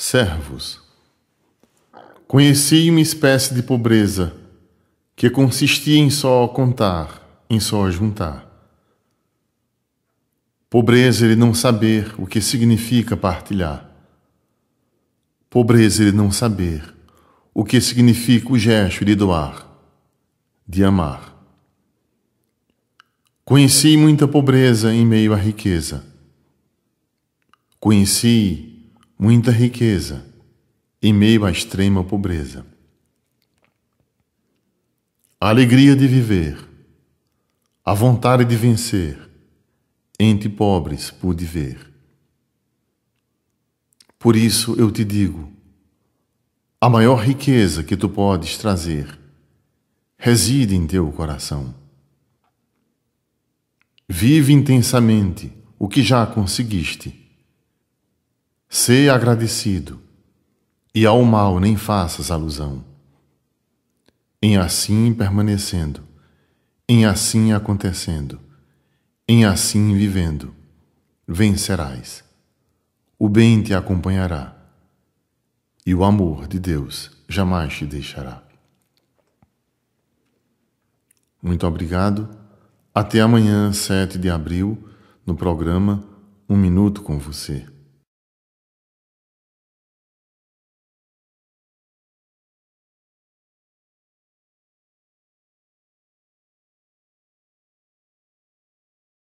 Servos. Conheci uma espécie de pobreza que consistia em só contar, em só juntar. Pobreza ele não saber o que significa partilhar. Pobreza ele não saber o que significa o gesto de doar, de amar. Conheci muita pobreza em meio à riqueza. Conheci muita riqueza em meio à extrema pobreza. A alegria de viver, a vontade de vencer, entre pobres pude ver. Por isso eu te digo: a maior riqueza que tu podes trazer reside em teu coração. Vive intensamente o que já conseguiste Sê agradecido, e ao mal nem faças alusão. Em assim permanecendo, em assim acontecendo, em assim vivendo, vencerás. O bem te acompanhará, e o amor de Deus jamais te deixará. Muito obrigado. Até amanhã, 7 de abril, no programa Um Minuto com Você.